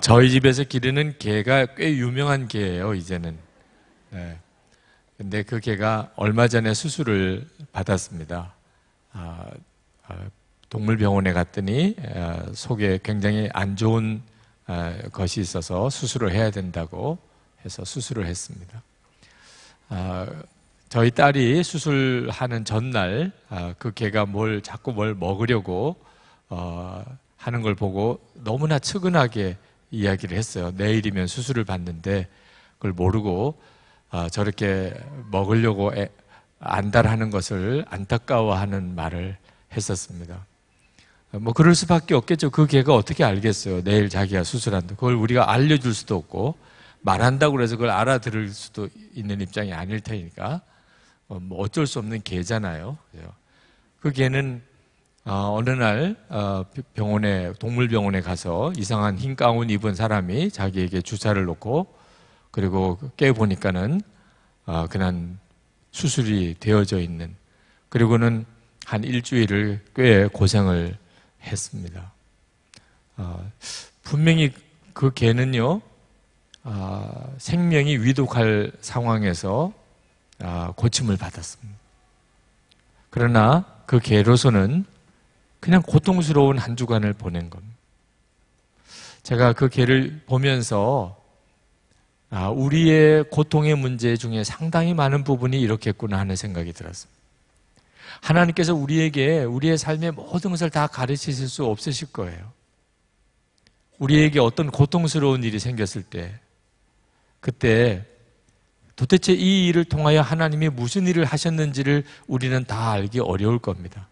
저희 집에서 기르는 개가 꽤 유명한 개예요, 이제는. 네. 근데 그 개가 얼마 전에 수술을 받았습니다. 아, 아, 동물병원에 갔더니 아, 속에 굉장히 안 좋은 아, 것이 있어서 수술을 해야 된다고 해서 수술을 했습니다. 아, 저희 딸이 수술하는 전날 아, 그 개가 뭘 자꾸 뭘 먹으려고 어, 하는 걸 보고 너무나 측은하게 이야기를 했어요. 내일이면 수술을 받는데 그걸 모르고 아, 저렇게 먹으려고 안달하는 것을 안타까워하는 말을 했었습니다. 뭐 그럴 수밖에 없겠죠. 그 개가 어떻게 알겠어요. 내일 자기가 수술한다. 그걸 우리가 알려줄 수도 없고 말한다고 해서 그걸 알아들을 수도 있는 입장이 아닐 테니까 어, 뭐 어쩔 수 없는 개잖아요. 그 개는 어, 느날 어, 병원에 동물병원에 가서 이상한 흰 가운 입은 사람이 자기에게 주사를 놓고 그리고 깨 보니까는 어, 그냥 수술이 되어져 있는 그리고는 한 일주일을 꽤 고생을 했습니다. 어, 분명히 그 개는요 아, 생명이 위독할 상황에서 아, 고침을 받았습니다. 그러나 그 개로서는 그냥 고통스러운 한 주간을 보낸 겁니다. 제가 그 개를 보면서 아, 우리의 고통의 문제 중에 상당히 많은 부분이 이렇겠구나 하는 생각이 들었습니다. 하나님께서 우리에게 우리의 삶의 모든 것을 다 가르치실 수 없으실 거예요. 우리에게 어떤 고통스러운 일이 생겼을 때, 그때 도대체 이 일을 통하여 하나님이 무슨 일을 하셨는지를 우리는 다 알기 어려울 겁니다.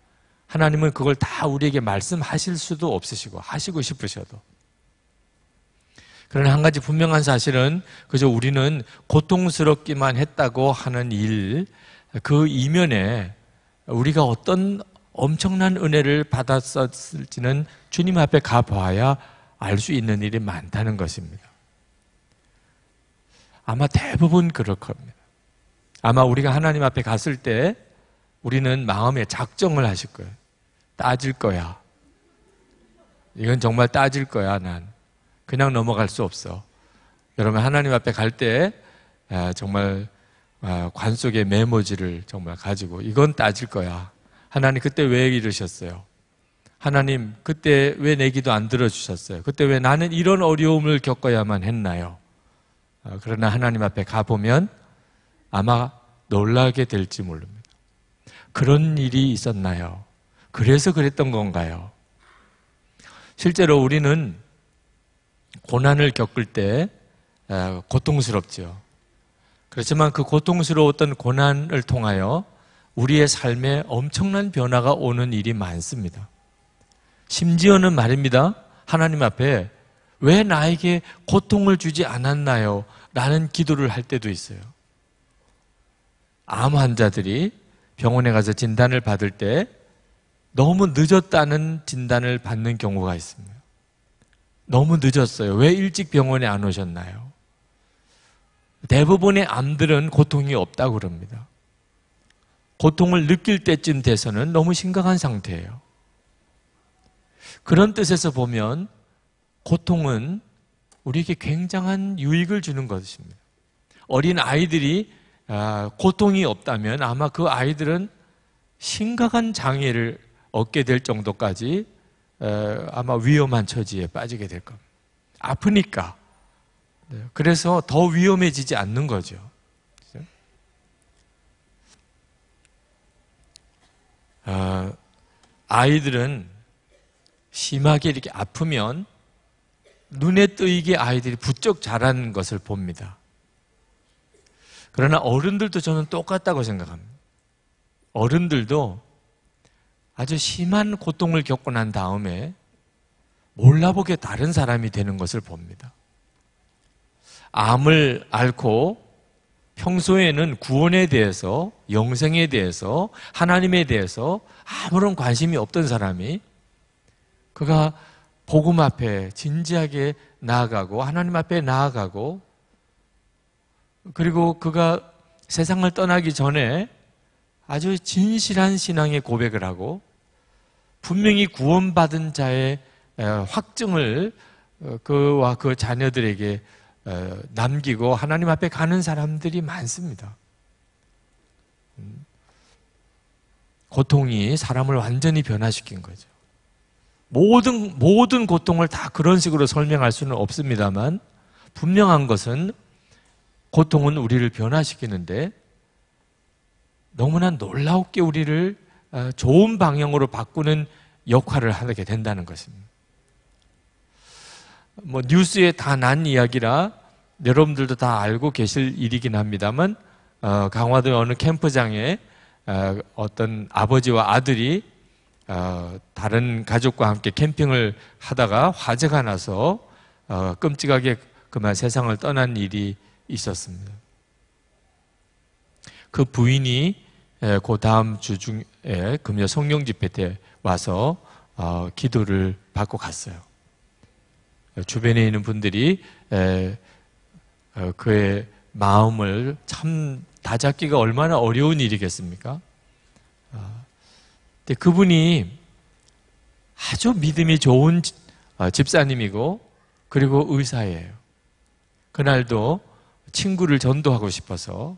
하나님은 그걸 다 우리에게 말씀하실 수도 없으시고 하시고 싶으셔도 그러나 한 가지 분명한 사실은 그저 우리는 고통스럽기만 했다고 하는 일 그 이면에 우리가 어떤 엄청난 은혜를 받았을지는 주님 앞에 가봐야 알 수 있는 일이 많다는 것입니다. 아마 대부분 그럴 겁니다. 아마 우리가 하나님 앞에 갔을 때 우리는 마음에 작정을 하실 거예요. 따질 거야. 이건 정말 따질 거야, 난. 그냥 넘어갈 수 없어. 여러분, 하나님 앞에 갈 때, 아, 정말 아, 관 속에 메모지를 정말 가지고, 이건 따질 거야. 하나님 그때 왜 이러셨어요? 하나님 그때 왜내 기도 안 들어주셨어요? 그때 왜 나는 이런 어려움을 겪어야만 했나요? 아, 그러나 하나님 앞에 가보면 아마 놀라게 될지 모릅니다. 그런 일이 있었나요? 그래서 그랬던 건가요? 실제로 우리는 고난을 겪을 때 아, 고통스럽죠. 그렇지만 그 고통스러웠던 고난을 통하여 우리의 삶에 엄청난 변화가 오는 일이 많습니다. 심지어는 말입니다. 하나님 앞에 왜 나에게 고통을 주지 않았나요? 라는 기도를 할 때도 있어요. 암 환자들이 병원에 가서 진단을 받을 때 너무 늦었다는 진단을 받는 경우가 있습니다. 너무 늦었어요. 왜 일찍 병원에 안 오셨나요? 대부분의 암들은 고통이 없다고 그럽니다. 고통을 느낄 때쯤 돼서는 너무 심각한 상태예요. 그런 뜻에서 보면 고통은 우리에게 굉장한 유익을 주는 것입니다. 어린 아이들이 아, 고통이 없다면 아마 그 아이들은 심각한 장애를 얻게 될 정도까지 아마 위험한 처지에 빠지게 될 겁니다. 아프니까. 네, 그래서 더 위험해지지 않는 거죠. 아, 아이들은 심하게 이렇게 아프면 눈에 뜨이게 아이들이 부쩍 자라는 것을 봅니다. 그러나 어른들도 저는 똑같다고 생각합니다. 어른들도 아주 심한 고통을 겪고 난 다음에 몰라보게 다른 사람이 되는 것을 봅니다. 암을 앓고 평소에는 구원에 대해서, 영생에 대해서, 하나님에 대해서 아무런 관심이 없던 사람이 그가 복음 앞에 진지하게 나아가고 하나님 앞에 나아가고 그리고 그가 세상을 떠나기 전에 아주 진실한 신앙의 고백을 하고 분명히 구원받은 자의 확증을 어, 그와 그 자녀들에게 어, 남기고 하나님 앞에 가는 사람들이 많습니다. 음. 고통이 사람을 완전히 변화시킨 거죠. 모든, 모든 고통을 다 그런 식으로 설명할 수는 없습니다만, 분명한 것은 고통은 우리를 변화시키는데 너무나 놀라웠게 우리를 어, 좋은 방향으로 바꾸는 역할을 하게 된다는 것입니다. 뭐 뉴스에 다 난 이야기라 여러분들도 다 알고 계실 일이긴 합니다만 어, 강화도 어느 캠프장에 어, 어떤 아버지와 아들이 어, 다른 가족과 함께 캠핑을 하다가 화재가 나서 어, 끔찍하게 그만 세상을 떠난 일이 있었습니다. 그 부인이 예, 그 다음 주 중에 예, 금요 성령 집회 때 와서 어, 기도를 받고 갔어요. 예, 주변에 있는 분들이 어, 그의 마음을 참 다잡기가 얼마나 어려운 일이겠습니까? 어, 근데 그분이 아주 믿음이 좋은 집사님이고 그리고 의사예요. 그날도 친구를 전도하고 싶어서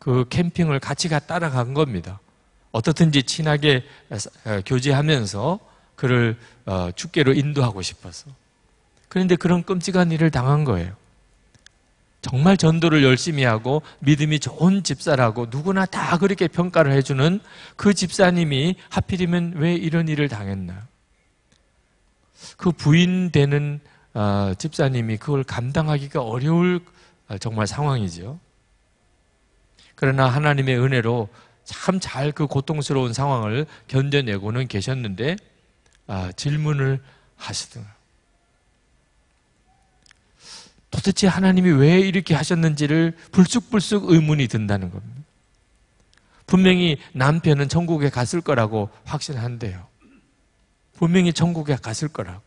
그 캠핑을 같이 가 따라간 겁니다. 어떻든지 친하게 어, 교제하면서 그를 어, 축계로 인도하고 싶어서. 그런데 그런 끔찍한 일을 당한 거예요. 정말 전도를 열심히 하고 믿음이 좋은 집사라고 누구나 다 그렇게 평가를 해주는 그 집사님이 하필이면 왜 이런 일을 당했나? 그 부인 되는 어, 집사님이 그걸 감당하기가 어려울 정말 상황이죠. 그러나 하나님의 은혜로 참 잘 그 고통스러운 상황을 견뎌내고는 계셨는데 아, 질문을 하시더라. 도대체 하나님이 왜 이렇게 하셨는지를 불쑥불쑥 의문이 든다는 겁니다. 분명히 남편은 천국에 갔을 거라고 확신한대요. 분명히 천국에 갔을 거라고.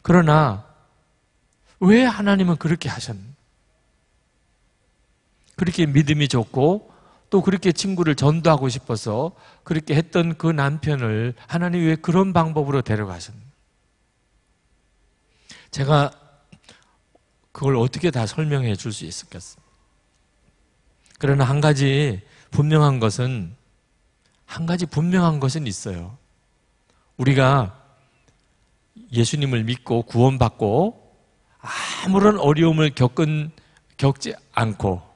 그러나 왜 하나님은 그렇게 하셨는지 그렇게 믿음이 좋고 또 그렇게 친구를 전도하고 싶어서 그렇게 했던 그 남편을 하나님 왜 그런 방법으로 데려가셨나요? 제가 그걸 어떻게 다 설명해 줄 수 있을겠습니까? 그러나 한 가지 분명한 것은 한 가지 분명한 것은 있어요. 우리가 예수님을 믿고 구원받고 아무런 어려움을 겪은 겪지 않고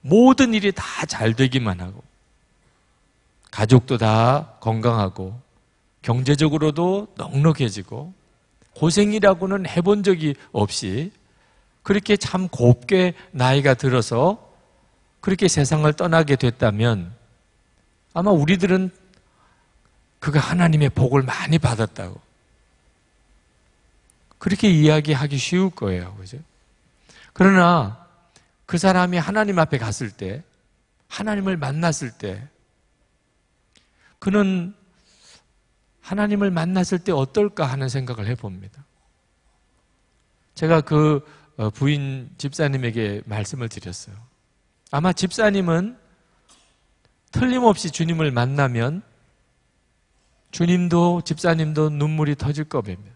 모든 일이 다 잘 되기만 하고 가족도 다 건강하고 경제적으로도 넉넉해지고 고생이라고는 해본 적이 없이 그렇게 참 곱게 나이가 들어서 그렇게 세상을 떠나게 됐다면 아마 우리들은 그가 하나님의 복을 많이 받았다고 그렇게 이야기하기 쉬울 거예요. 그죠? 그러나 그 사람이 하나님 앞에 갔을 때, 하나님을 만났을 때, 그는 하나님을 만났을 때 어떨까 하는 생각을 해봅니다. 제가 그 어, 부인 집사님에게 말씀을 드렸어요. 아마 집사님은 틀림없이 주님을 만나면 주님도 집사님도 눈물이 터질 겁니다.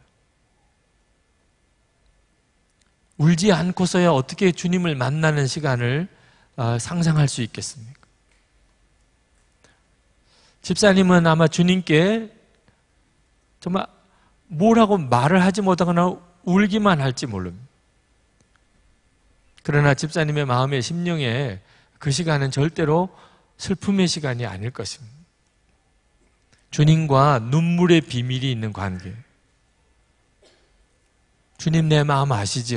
울지 않고서야 어떻게 주님을 만나는 시간을 어, 상상할 수 있겠습니까? 집사님은 아마 주님께 정말 뭐라고 말을 하지 못하거나 울기만 할지 모릅니다. 그러나 집사님의 마음의 심령에 그 시간은 절대로 슬픔의 시간이 아닐 것입니다. 주님과 눈물의 비밀이 있는 관계. 주님 내 마음 아시지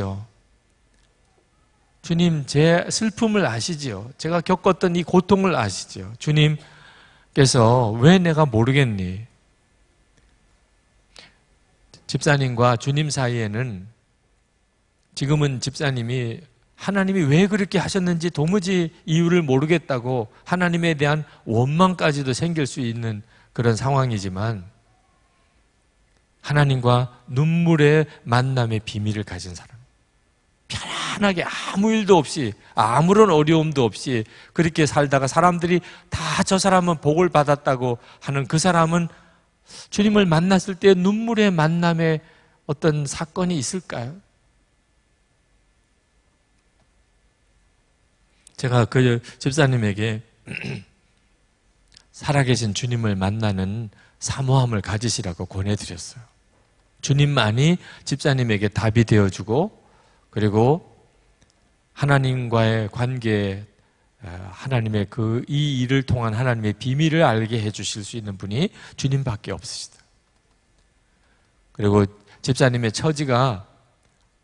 주님 제 슬픔을 아시지요. 제가 겪었던 이 고통을 아시지요. 주님께서 왜 내가 모르겠니? 집사님과 주님 사이에는 지금은 집사님이 하나님이 왜 그렇게 하셨는지 도무지 이유를 모르겠다고 하나님에 대한 원망까지도 생길 수 있는 그런 상황이지만 하나님과 눈물의 만남의 비밀을 가진 사람. 편안 편하게 아무 일도 없이 아무런 어려움도 없이 그렇게 살다가 사람들이 다 저 사람은 복을 받았다고 하는 그 사람은 주님을 만났을 때 눈물의 만남에 어떤 사건이 있을까요? 제가 그 집사님에게 살아계신 주님을 만나는 사모함을 가지시라고 권해드렸어요. 주님만이 집사님에게 답이 되어주고, 그리고 하나님과의 관계에 하나님의 그 이 일을 통한 하나님의 비밀을 알게 해 주실 수 있는 분이 주님밖에 없으시다. 그리고 집사님의 처지가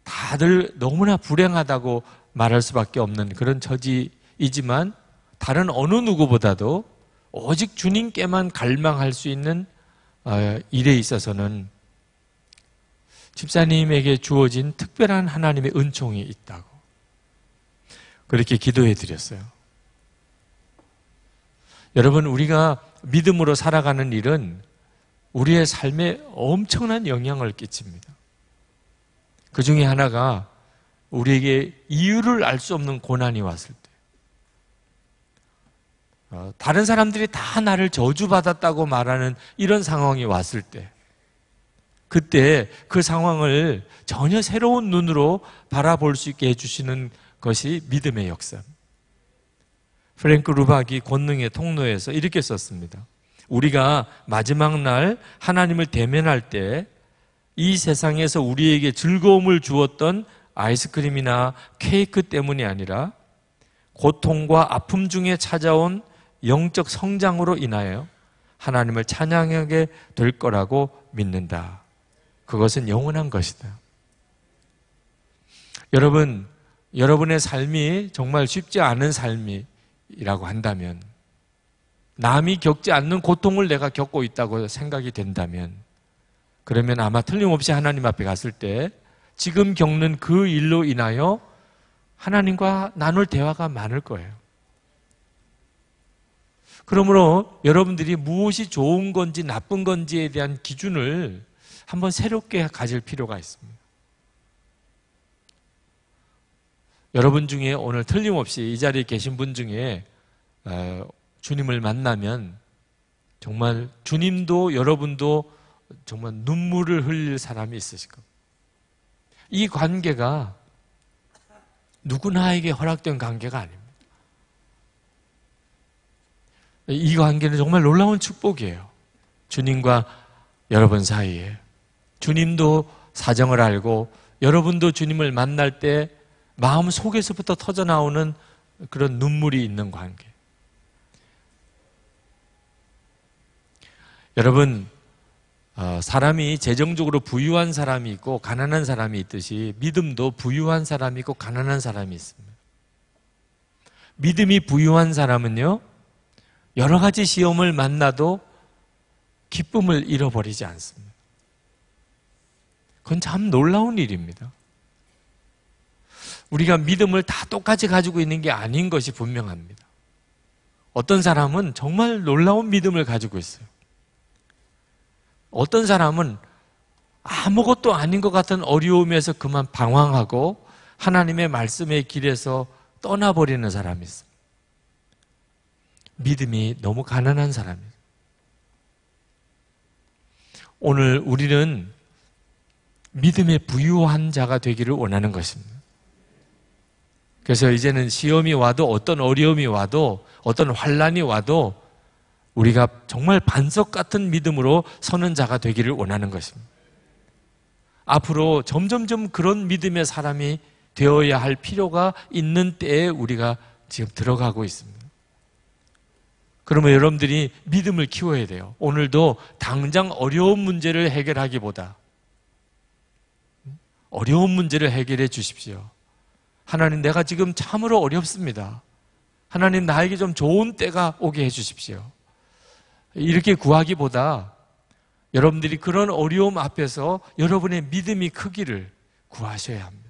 다들 너무나 불행하다고 말할 수밖에 없는 그런 처지이지만 다른 어느 누구보다도 오직 주님께만 갈망할 수 있는 어, 일에 있어서는 집사님에게 주어진 특별한 하나님의 은총이 있다고. 그렇게 기도해 드렸어요. 여러분, 우리가 믿음으로 살아가는 일은 우리의 삶에 엄청난 영향을 끼칩니다. 그 중에 하나가 우리에게 이유를 알 수 없는 고난이 왔을 때, 어, 다른 사람들이 다 나를 저주받았다고 말하는 이런 상황이 왔을 때, 그때 그 상황을 전혀 새로운 눈으로 바라볼 수 있게 해주시는 것이 믿음의 역사. 프랭크 루박이 권능의 통로에서 이렇게 썼습니다. 우리가 마지막 날 하나님을 대면할 때 이 세상에서 우리에게 즐거움을 주었던 아이스크림이나 케이크 때문이 아니라 고통과 아픔 중에 찾아온 영적 성장으로 인하여 하나님을 찬양하게 될 거라고 믿는다. 그것은 영원한 것이다. 여러분, 여러분의 삶이 정말 쉽지 않은 삶이라고 한다면, 남이 겪지 않는 고통을 내가 겪고 있다고 생각이 된다면, 그러면 아마 틀림없이 하나님 앞에 갔을 때 지금 겪는 그 일로 인하여 하나님과 나눌 대화가 많을 거예요. 그러므로 여러분들이 무엇이 좋은 건지 나쁜 건지에 대한 기준을 한번 새롭게 가질 필요가 있습니다. 여러분 중에 오늘 틀림없이 이 자리에 계신 분 중에 주님을 만나면 정말 주님도 여러분도 정말 눈물을 흘릴 사람이 있으실 겁니다. 이 관계가 누구나에게 허락된 관계가 아닙니다. 이 관계는 정말 놀라운 축복이에요. 주님과 여러분 사이에. 주님도 사정을 알고 여러분도 주님을 만날 때 마음 속에서부터 터져나오는 그런 눈물이 있는 관계. 여러분, 어, 사람이 재정적으로 부유한 사람이 있고 가난한 사람이 있듯이 믿음도 부유한 사람이 있고 가난한 사람이 있습니다. 믿음이 부유한 사람은요, 여러 가지 시험을 만나도 기쁨을 잃어버리지 않습니다. 그건 참 놀라운 일입니다. 우리가 믿음을 다 똑같이 가지고 있는 게 아닌 것이 분명합니다. 어떤 사람은 정말 놀라운 믿음을 가지고 있어요. 어떤 사람은 아무것도 아닌 것 같은 어려움에서 그만 방황하고 하나님의 말씀의 길에서 떠나버리는 사람이 있어요. 믿음이 너무 가난한 사람이에요. 오늘 우리는 믿음의 부유한 자가 되기를 원하는 것입니다. 그래서 이제는 시험이 와도 어떤 어려움이 와도 어떤 환란이 와도 우리가 정말 반석 같은 믿음으로 서는 자가 되기를 원하는 것입니다. 앞으로 점점점 그런 믿음의 사람이 되어야 할 필요가 있는 때에 우리가 지금 들어가고 있습니다. 그러면 여러분들이 믿음을 키워야 돼요. 오늘도 당장 어려운 문제를 해결하기보다 어려운 문제를 해결해 주십시오. 하나님 내가 지금 참으로 어렵습니다. 하나님 나에게 좀 좋은 때가 오게 해주십시오. 이렇게 구하기보다 여러분들이 그런 어려움 앞에서 여러분의 믿음이 크기를 구하셔야 합니다.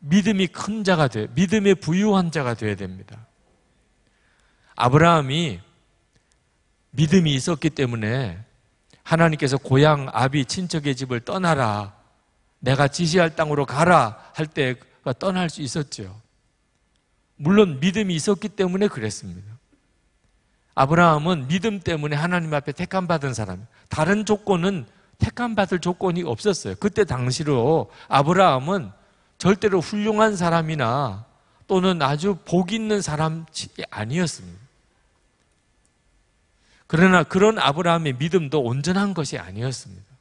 믿음이 큰 자가 돼, 믿음의 부유한 자가 되야 됩니다. 아브라함이 믿음이 있었기 때문에 하나님께서 고향 아비 친척의 집을 떠나라, 내가 지시할 땅으로 가라 할때 떠날 수 있었죠. 물론 믿음이 있었기 때문에 그랬습니다. 아브라함은 믿음 때문에 하나님 앞에 택함 받은 사람. 다른 조건은 택함 받을 조건이 없었어요. 그때 당시로 아브라함은 절대로 훌륭한 사람이나 또는 아주 복 있는 사람이 아니었습니다. 그러나 그런 아브라함의 믿음도 온전한 것이 아니었습니다.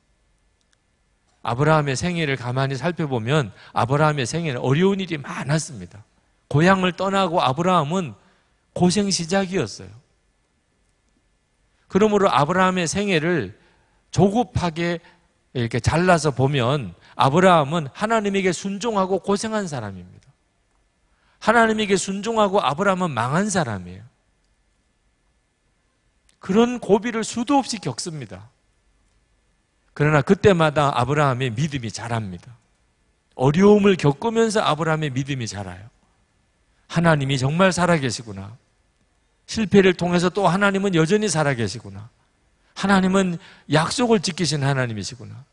아브라함의 생애를 가만히 살펴보면 아브라함의 생애는 어려운 일이 많았습니다. 고향을 떠나고 아브라함은 고생 시작이었어요. 그러므로 아브라함의 생애를 조급하게 이렇게 잘라서 보면 아브라함은 하나님에게 순종하고 고생한 사람입니다. 하나님에게 순종하고 아브라함은 망한 사람이에요. 그런 고비를 수도 없이 겪습니다. 그러나 그때마다 아브라함의 믿음이 자랍니다. 어려움을 겪으면서 아브라함의 믿음이 자라요. 하나님이 정말 살아계시구나. 실패를 통해서 또 하나님은 여전히 살아계시구나. 하나님은 약속을 지키신 하나님이시구나.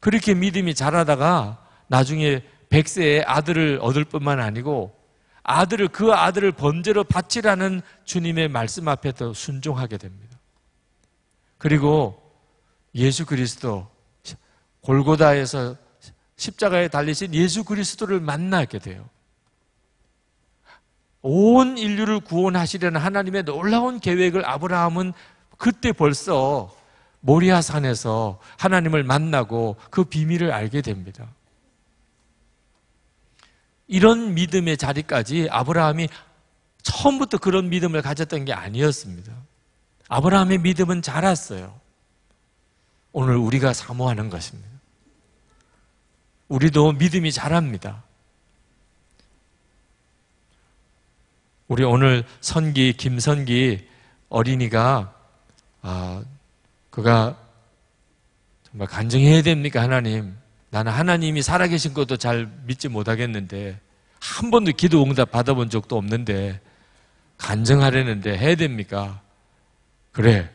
그렇게 믿음이 자라다가 나중에 백세의 아들을 얻을 뿐만 아니고 아들을 그 아들을 번제로 바치라는 주님의 말씀 앞에 더 순종하게 됩니다. 그리고 예수 그리스도 골고다에서 십자가에 달리신 예수 그리스도를 만나게 돼요. 온 인류를 구원하시려는 하나님의 놀라운 계획을 아브라함은 그때 벌써 모리아 산에서 하나님을 만나고 그 비밀을 알게 됩니다. 이런 믿음의 자리까지 아브라함이 처음부터 그런 믿음을 가졌던 게 아니었습니다. 아브라함의 믿음은 자랐어요. 오늘 우리가 사모하는 것입니다. 우리도 믿음이 자랍니다. 우리 오늘 선기 김선기 어린이가 아 그가 정말 간증해야 됩니까 하나님? 나는 하나님이 살아계신 것도 잘 믿지 못하겠는데 한 번도 기도 응답 받아본 적도 없는데 간증하려는데 해야 됩니까? 그래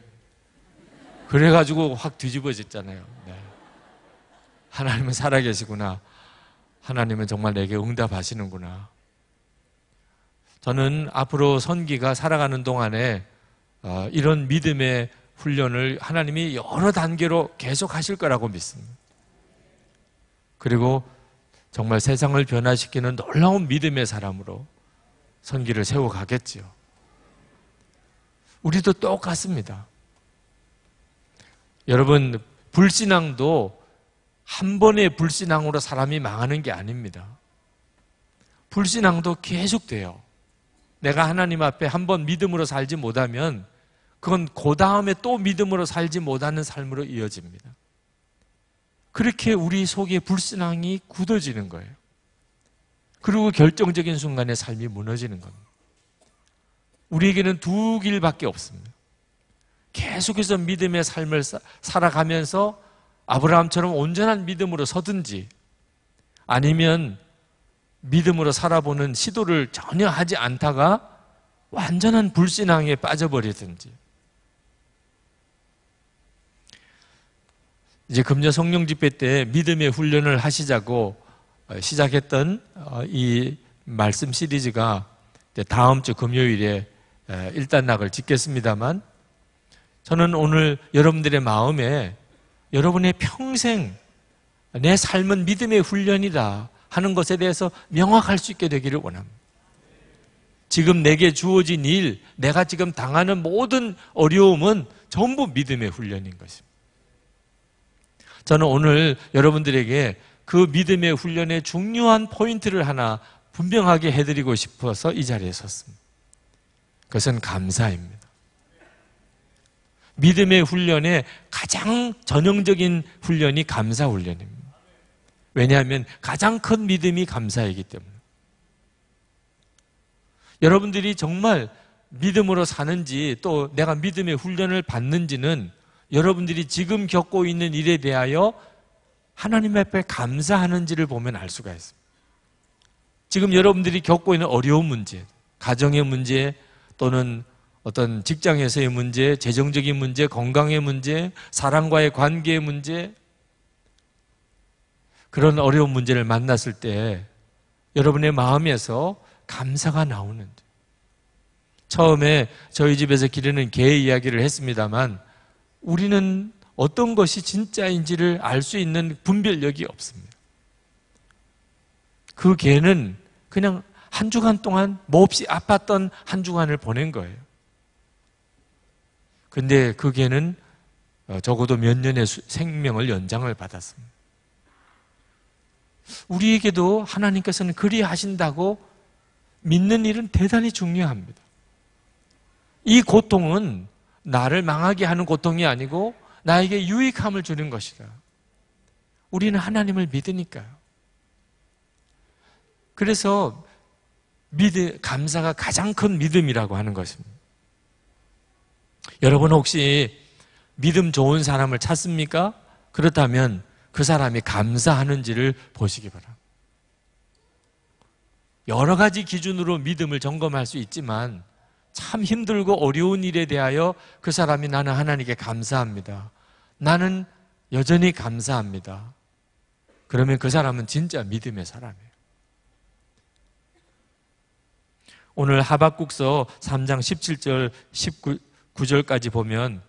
그래가지고 확 뒤집어졌잖아요. 네. 하나님은 살아계시구나. 하나님은 정말 내게 응답하시는구나. 저는 앞으로 선기가 살아가는 동안에 어, 이런 믿음의 훈련을 하나님이 여러 단계로 계속 하실 거라고 믿습니다. 그리고 정말 세상을 변화시키는 놀라운 믿음의 사람으로 선기를 세워가겠지요. 우리도 똑같습니다. 여러분, 불신앙도 한 번의 불신앙으로 사람이 망하는 게 아닙니다. 불신앙도 계속돼요. 내가 하나님 앞에 한 번 믿음으로 살지 못하면 그건 그 다음에 또 믿음으로 살지 못하는 삶으로 이어집니다. 그렇게 우리 속에 불신앙이 굳어지는 거예요. 그리고 결정적인 순간에 삶이 무너지는 겁니다. 우리에게는 두 길밖에 없습니다. 계속해서 믿음의 삶을 살아가면서 아브라함처럼 온전한 믿음으로 서든지 아니면 믿음으로 살아보는 시도를 전혀 하지 않다가 완전한 불신앙에 빠져버리든지 이제 금년 성령 집회 때 믿음의 훈련을 하시자고 어, 시작했던 어, 이 말씀 시리즈가 다음 주 금요일에 일단락을 짓겠습니다만 저는 오늘 여러분들의 마음에 여러분의 평생 내 삶은 믿음의 훈련이다 하는 것에 대해서 명확할 수 있게 되기를 원합니다. 지금 내게 주어진 일, 내가 지금 당하는 모든 어려움은 전부 믿음의 훈련인 것입니다. 저는 오늘 여러분들에게 그 믿음의 훈련의 중요한 포인트를 하나 분명하게 해드리고 싶어서 이 자리에 섰습니다. 그것은 감사입니다. 믿음의 훈련의 가장 전형적인 훈련이 감사 훈련입니다. 왜냐하면 가장 큰 믿음이 감사이기 때문에. 여러분들이 정말 믿음으로 사는지 또 내가 믿음의 훈련을 받는지는 여러분들이 지금 겪고 있는 일에 대하여 하나님 앞에 감사하는지를 보면 알 수가 있습니다. 지금 여러분들이 겪고 있는 어려운 문제, 가정의 문제 또는 어떤 직장에서의 문제, 재정적인 문제, 건강의 문제, 사람과의 관계의 문제, 그런 어려운 문제를 만났을 때 여러분의 마음에서 감사가 나오는 처음에 저희 집에서 기르는 개의 이야기를 했습니다만 우리는 어떤 것이 진짜인지를 알 수 있는 분별력이 없습니다. 그 개는 그냥 한 주간 동안 몹시 아팠던 한 주간을 보낸 거예요. 근데 그게는 어, 적어도 몇 년의 생명을 연장을 받았습니다. 우리에게도 하나님께서는 그리 하신다고 믿는 일은 대단히 중요합니다. 이 고통은 나를 망하게 하는 고통이 아니고 나에게 유익함을 주는 것이다. 우리는 하나님을 믿으니까요. 그래서 믿음, 감사가 가장 큰 믿음이라고 하는 것입니다. 여러분 혹시 믿음 좋은 사람을 찾습니까? 그렇다면 그 사람이 감사하는지를 보시기 바랍니다. 여러 가지 기준으로 믿음을 점검할 수 있지만 참 힘들고 어려운 일에 대하여 그 사람이 나는 하나님께 감사합니다. 나는 여전히 감사합니다. 그러면 그 사람은 진짜 믿음의 사람이에요. 오늘 하박국서 3장 17절 19 9절까지 보면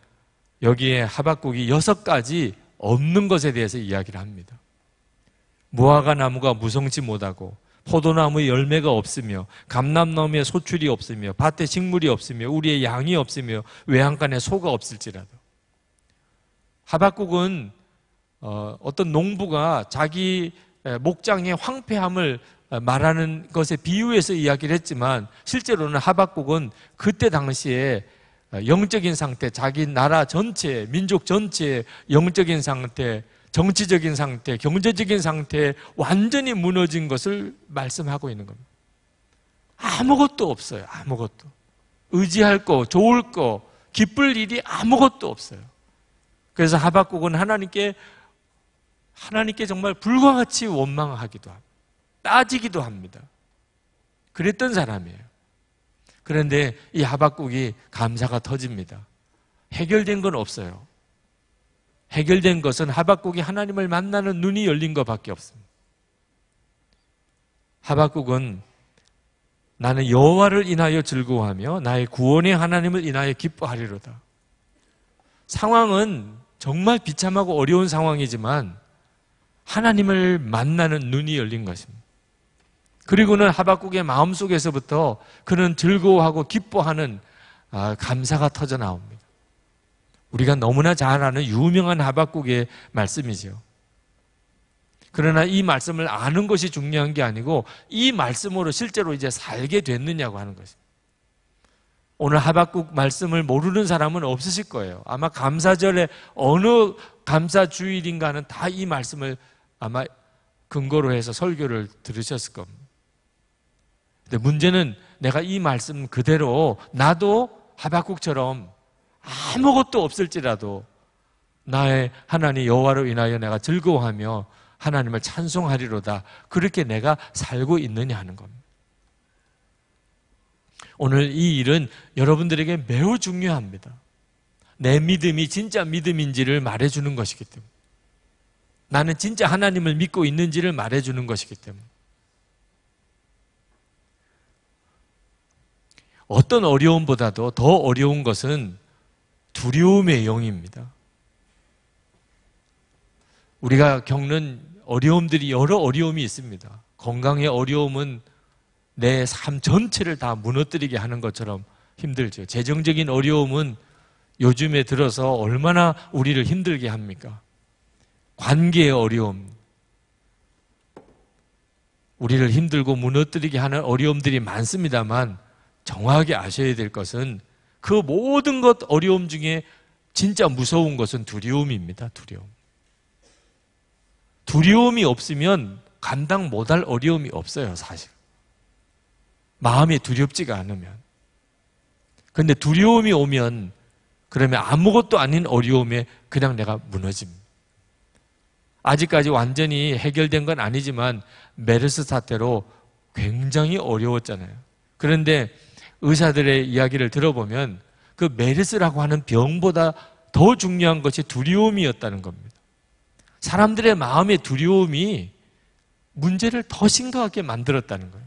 여기에 하박국이 여섯 가지 없는 것에 대해서 이야기를 합니다. 무화과 나무가 무성치 못하고 포도나무의 열매가 없으며 감남나무의 소출이 없으며 밭에 식물이 없으며 우리의 양이 없으며 외양간에 소가 없을지라도 하박국은 어, 어떤 농부가 자기 목장의 황폐함을 어, 말하는 것에 비유해서 이야기를 했지만 실제로는 하박국은 그때 당시에 어, 영적인 상태, 자기 나라 전체, 민족 전체의 영적인 상태, 정치적인 상태, 경제적인 상태에 완전히 무너진 것을 말씀하고 있는 겁니다. 아무것도 없어요. 아무것도. 의지할 거, 좋을 거, 기쁠 일이 아무것도 없어요. 그래서 하박국은 하나님께 하나님께 정말 불과 같이 원망하기도 합니다. 따지기도 합니다. 그랬던 사람이에요. 그런데 이 하박국이 감사가 터집니다. 해결된 건 없어요. 해결된 것은 하박국이 하나님을 만나는 눈이 열린 것밖에 없습니다. 하박국은 나는 여호와를 인하여 즐거워하며 나의 구원의 하나님을 인하여 기뻐하리로다. 상황은 정말 비참하고 어려운 상황이지만 하나님을 만나는 눈이 열린 것입니다. 그리고는 하박국의 마음속에서부터 그는 즐거워하고 기뻐하는 아, 감사가 터져 나옵니다. 우리가 너무나 잘 아는 유명한 하박국의 말씀이죠. 그러나 이 말씀을 아는 것이 중요한 게 아니고 이 말씀으로 실제로 이제 살게 됐느냐고 하는 것입니다. 오늘 하박국 말씀을 모르는 사람은 없으실 거예요. 아마 감사절에 어느 감사 주일인가는 다 이 말씀을 아마 근거로 해서 설교를 들으셨을 겁니다. 근데 문제는 내가 이 말씀 그대로 나도 하박국처럼 아무것도 없을지라도 나의 하나님 여호와로 인하여 내가 즐거워하며 하나님을 찬송하리로다. 그렇게 내가 살고 있느냐 하는 겁니다. 오늘 이 일은 여러분들에게 매우 중요합니다. 내 믿음이 진짜 믿음인지를 말해주는 것이기 때문에. 나는 진짜 하나님을 믿고 있는지를 말해주는 것이기 때문에. 어떤 어려움보다도 더 어려운 것은 두려움의 영입니다. 우리가 겪는 어려움들이 여러 어려움이 있습니다. 건강의 어려움은 내 삶 전체를 다 무너뜨리게 하는 것처럼 힘들죠. 재정적인 어려움은 요즘에 들어서 얼마나 우리를 힘들게 합니까? 관계의 어려움. 우리를 힘들고 무너뜨리게 하는 어려움들이 많습니다만 정확히 아셔야 될 것은 그 모든 것 어려움 중에 진짜 무서운 것은 두려움입니다. 두려움. 두려움이 없으면 감당 못할 어려움이 없어요, 사실. 마음이 두렵지가 않으면. 근데 두려움이 오면 그러면 아무것도 아닌 어려움에 그냥 내가 무너집니다. 아직까지 완전히 해결된 건 아니지만 메르스 사태로 굉장히 어려웠잖아요. 그런데 의사들의 이야기를 들어보면 그 메르스라고 하는 병보다 더 중요한 것이 두려움이었다는 겁니다. 사람들의 마음의 두려움이 문제를 더 심각하게 만들었다는 거예요.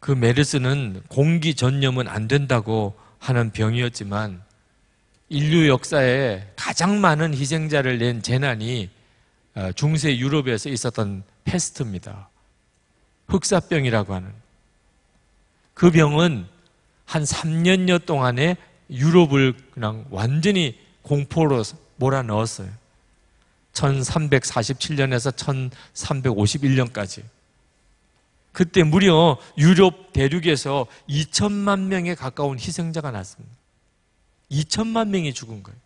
그 메르스는 공기 전염은 안 된다고 하는 병이었지만 인류 역사에 가장 많은 희생자를 낸 재난이 어, 중세 유럽에서 있었던 패스트입니다. 흑사병이라고 하는. 그 병은 한 3년여 동안에 유럽을 그냥 완전히 공포로 몰아넣었어요. 1347년에서 1351년까지. 그때 무려 유럽 대륙에서 2천만 명에 가까운 희생자가 났습니다. 2천만 명이 죽은 거예요.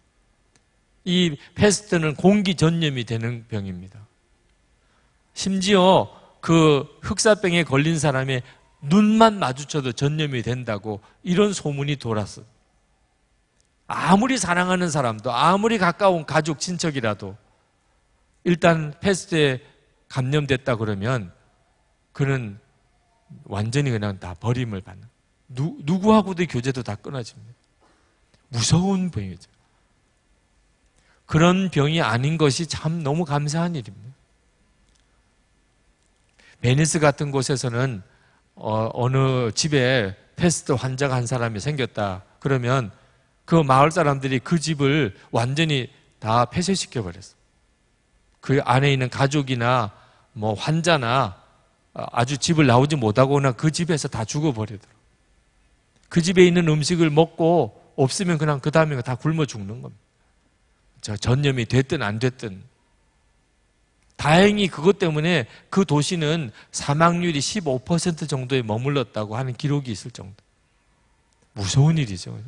이 패스트는 공기 전염이 되는 병입니다. 심지어 그 흑사병에 걸린 사람의 눈만 마주쳐도 전염이 된다고 이런 소문이 돌았어. 아무리 사랑하는 사람도 아무리 가까운 가족 친척이라도 일단 패스트에 감염됐다 그러면 그는 완전히 그냥 다 버림을 받는 누, 누구하고도 교제도 다 끊어집니다. 무서운 병이죠. 그런 병이 아닌 것이 참 너무 감사한 일입니다. 베니스 같은 곳에서는 어, 느 집에 패스트 환자가 한 사람이 생겼다. 그러면 그 마을 사람들이 그 집을 완전히 다 폐쇄시켜 버렸어. 그 안에 있는 가족이나 뭐 환자나 어, 아주 집을 나오지 못하거나 그 집에서 다 죽어버리더라. 그 집에 있는 음식을 먹고 없으면 그냥 그 다음에 다 굶어 죽는 겁니다. 전염이 됐든 안 됐든 다행히 그것 때문에 그 도시는 사망률이 15% 정도에 머물렀다고 하는 기록이 있을 정도. 무서운 일이죠.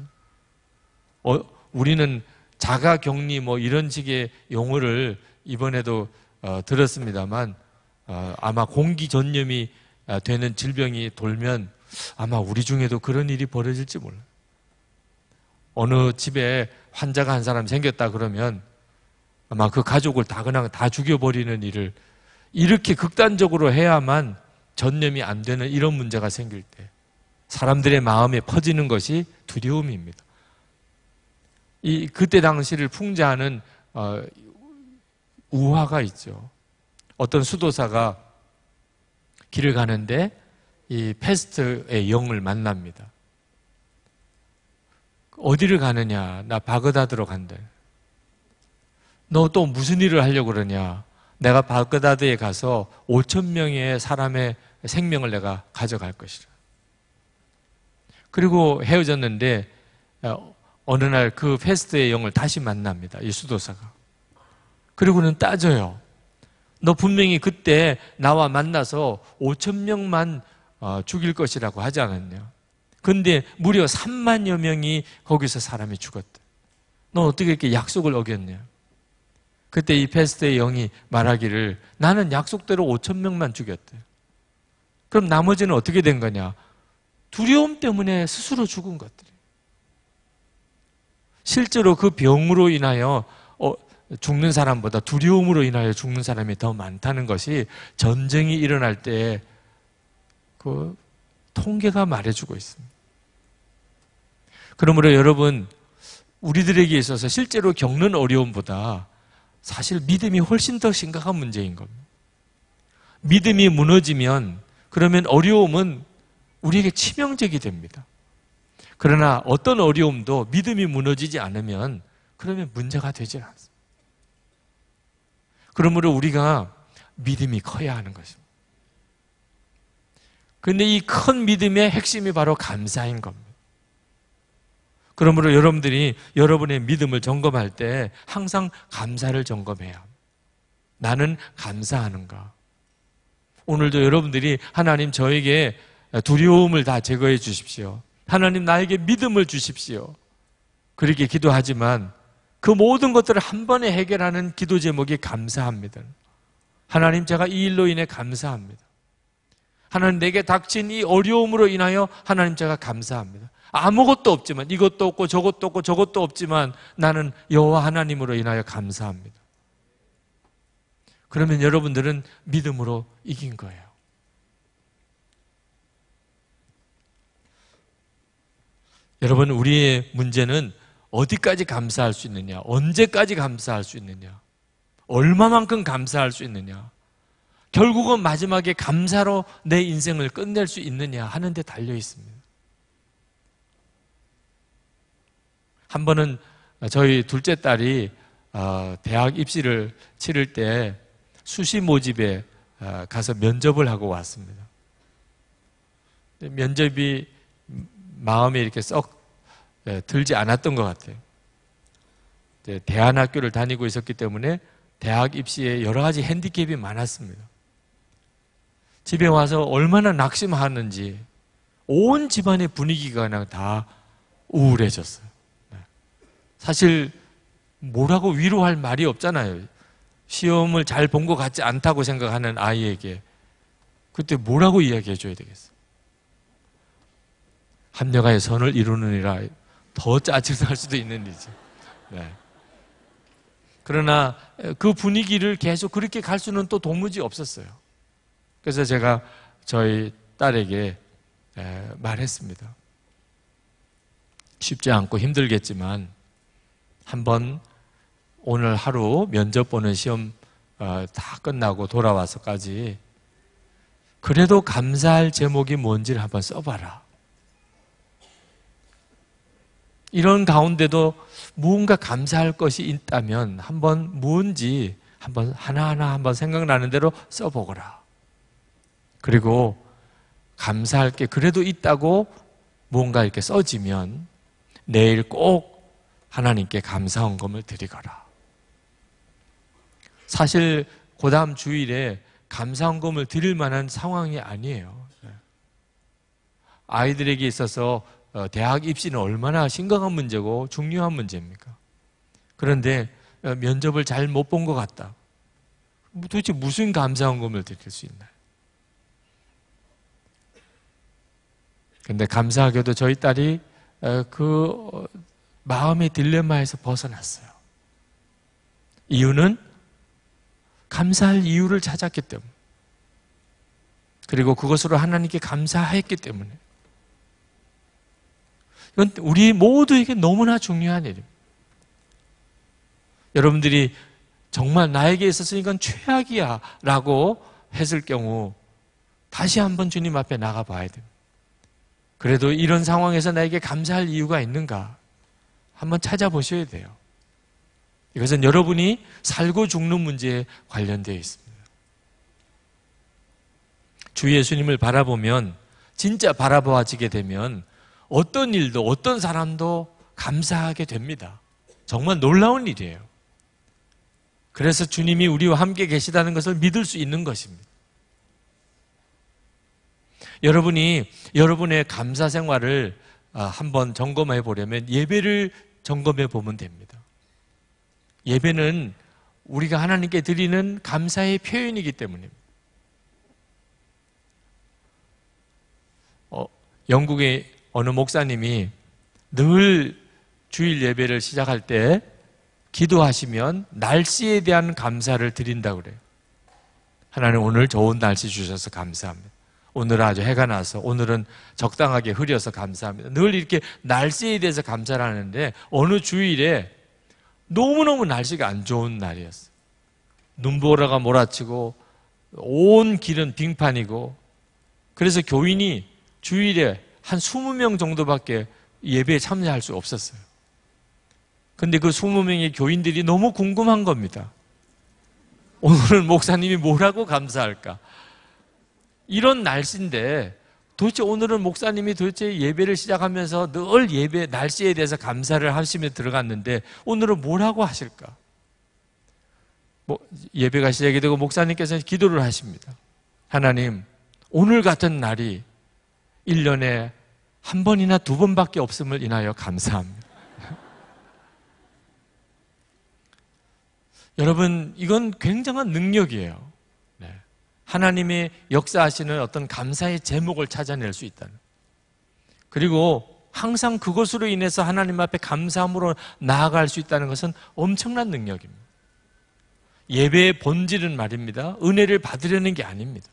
어, 우리는 자가 격리 뭐 이런 식의 용어를 이번에도 어, 들었습니다만 어, 아마 공기 전염이 아, 되는 질병이 돌면 아마 우리 중에도 그런 일이 벌어질지 몰라요. 어느 집에 환자가 한 사람 생겼다 그러면 아마 그 가족을 다 그냥 다 죽여버리는 일을 이렇게 극단적으로 해야만 전념이 안 되는 이런 문제가 생길 때 사람들의 마음에 퍼지는 것이 두려움입니다. 이 그때 당시를 풍자하는 어, 우화가 있죠. 어떤 수도사가 길을 가는데 이 패스트의 영을 만납니다. 어디를 가느냐? 나 바그다드로 간대. 너 또 무슨 일을 하려고 그러냐? 내가 바그다드에 가서 5천 명의 사람의 생명을 내가 가져갈 것이라. 그리고 헤어졌는데 어, 어느 날 그 페스트의 영을 다시 만납니다. 이 수도사가. 그리고는 따져요. 너 분명히 그때 나와 만나서 5천 명만 어, 죽일 것이라고 하지 않았냐? 근데 무려 3만여 명이 거기서 사람이 죽었대. 넌 어떻게 이렇게 약속을 어겼냐? 그때 이 페스트의 영이 말하기를 나는 약속대로 5천 명만 죽였대. 그럼 나머지는 어떻게 된 거냐? 두려움 때문에 스스로 죽은 것들이. 실제로 그 병으로 인하여 어, 죽는 사람보다 두려움으로 인하여 죽는 사람이 더 많다는 것이 전쟁이 일어날 때 그 통계가 말해주고 있습니다. 그러므로 여러분, 우리들에게 있어서 실제로 겪는 어려움보다 사실 믿음이 훨씬 더 심각한 문제인 겁니다. 믿음이 무너지면 그러면 어려움은 우리에게 치명적이 됩니다. 그러나 어떤 어려움도 믿음이 무너지지 않으면 그러면 문제가 되지 않습니다. 그러므로 우리가 믿음이 커야 하는 것입니다. 그런데 이 큰 믿음의 핵심이 바로 감사인 겁니다. 그러므로 여러분들이 여러분의 믿음을 점검할 때 항상 감사를 점검해요. 나는 감사하는가? 오늘도 여러분들이 하나님 저에게 두려움을 다 제거해 주십시오. 하나님 나에게 믿음을 주십시오. 그렇게 기도하지만 그 모든 것들을 한 번에 해결하는 기도 제목이 감사합니다. 하나님 제가 이 일로 인해 감사합니다. 하나님 내게 닥친 이 어려움으로 인하여 하나님 제가 감사합니다. 아무것도 없지만 이것도 없고 저것도 없고 저것도 없지만 나는 여호와 하나님으로 인하여 감사합니다. 그러면 여러분들은 믿음으로 이긴 거예요. 여러분 우리의 문제는 어디까지 감사할 수 있느냐? 언제까지 감사할 수 있느냐? 얼마만큼 감사할 수 있느냐? 결국은 마지막에 감사로 내 인생을 끝낼 수 있느냐 하는 데 달려 있습니다. 한 번은 저희 둘째 딸이 어, 대학 입시를 치를 때 수시 모집에 어, 가서 면접을 하고 왔습니다. 면접이 마음에 이렇게 썩 예, 들지 않았던 것 같아요. 대안학교를 다니고 있었기 때문에 대학 입시에 여러 가지 핸디캡이 많았습니다. 집에 와서 얼마나 낙심하는지 온 집안의 분위기가 그냥 다 우울해졌어요. 사실 뭐라고 위로할 말이 없잖아요. 시험을 잘 본 것 같지 않다고 생각하는 아이에게 그때 뭐라고 이야기해 줘야 되겠어? 합력가의 선을 이루느니라 더 짜증날 수도 있는 일이죠. 네. 그러나 그 분위기를 계속 그렇게 갈 수는 또 도무지 없었어요. 그래서 제가 저희 딸에게 말했습니다. 쉽지 않고 힘들겠지만 한번 오늘 하루 면접 보는 시험 어, 다 끝나고 돌아와서까지 그래도 감사할 제목이 뭔지를 한번 써봐라. 이런 가운데도 무언가 감사할 것이 있다면 한번 뭔지 한번 하나하나 한번 생각나는 대로 써보거라. 그리고 감사할 게 그래도 있다고 무언가 이렇게 써지면 내일 꼭 하나님께 감사 헌금을 드리거라. 사실 그 다음 주일에 감사 헌금을 드릴 만한 상황이 아니에요. 아이들에게 있어서 어, 대학 입시는 얼마나 심각한 문제고 중요한 문제입니까? 그런데 어, 면접을 잘 못 본 것 같다. 도대체 무슨 감사 헌금을 드릴 수 있나요? 근데 감사하게도 저희 딸이 어, 그 마음의 딜레마에서 벗어났어요. 이유는 감사할 이유를 찾았기 때문. 그리고 그것으로 하나님께 감사했기 때문에. 이건 우리 모두에게 너무나 중요한 일입니다. 여러분들이 정말 나에게 있어서 이건 최악이야 라고 했을 경우 다시 한번 주님 앞에 나가봐야 됩니다. 그래도 이런 상황에서 나에게 감사할 이유가 있는가? 한번 찾아보셔야 돼요. 이것은 여러분이 살고 죽는 문제에 관련되어 있습니다. 주 예수님을 바라보면 진짜 바라보아지게 되면 어떤 일도 어떤 사람도 감사하게 됩니다. 정말 놀라운 일이에요. 그래서 주님이 우리와 함께 계시다는 것을 믿을 수 있는 것입니다. 여러분이 여러분의 감사 생활을 아, 한번 점검해 보려면 예배를 점검해 보면 됩니다. 예배는 우리가 하나님께 드리는 감사의 표현이기 때문입니다. 어, 영국의 어느 목사님이 늘 주일 예배를 시작할 때 기도하시면 날씨에 대한 감사를 드린다 그래요. 하나님 오늘 좋은 날씨 주셔서 감사합니다. 오늘 아주 해가 나서 오늘은 적당하게 흐려서 감사합니다. 늘 이렇게 날씨에 대해서 감사를 하는데 어느 주일에 너무너무 날씨가 안 좋은 날이었어요. 눈보라가 몰아치고 온 길은 빙판이고 그래서 교인이 주일에 한 20명 정도밖에 예배에 참여할 수 없었어요. 근데 그 20명의 교인들이 너무 궁금한 겁니다. 오늘은 목사님이 뭐라고 감사할까? 이런 날씨인데 도대체 오늘은 목사님이 도대체 예배를 시작하면서 늘 예배 날씨에 대해서 감사를 하시며 들어갔는데 오늘은 뭐라고 하실까? 뭐 예배가 시작이 되고 목사님께서 기도를 하십니다. 하나님, 오늘 같은 날이 1년에 한 번이나 두 번밖에 없음을 인하여 감사합니다. 여러분, 이건 굉장한 능력이에요. 하나님이 역사하시는 어떤 감사의 제목을 찾아낼 수 있다는. 그리고 항상 그것으로 인해서 하나님 앞에 감사함으로 나아갈 수 있다는 것은 엄청난 능력입니다. 예배의 본질은 말입니다. 은혜를 받으려는 게 아닙니다.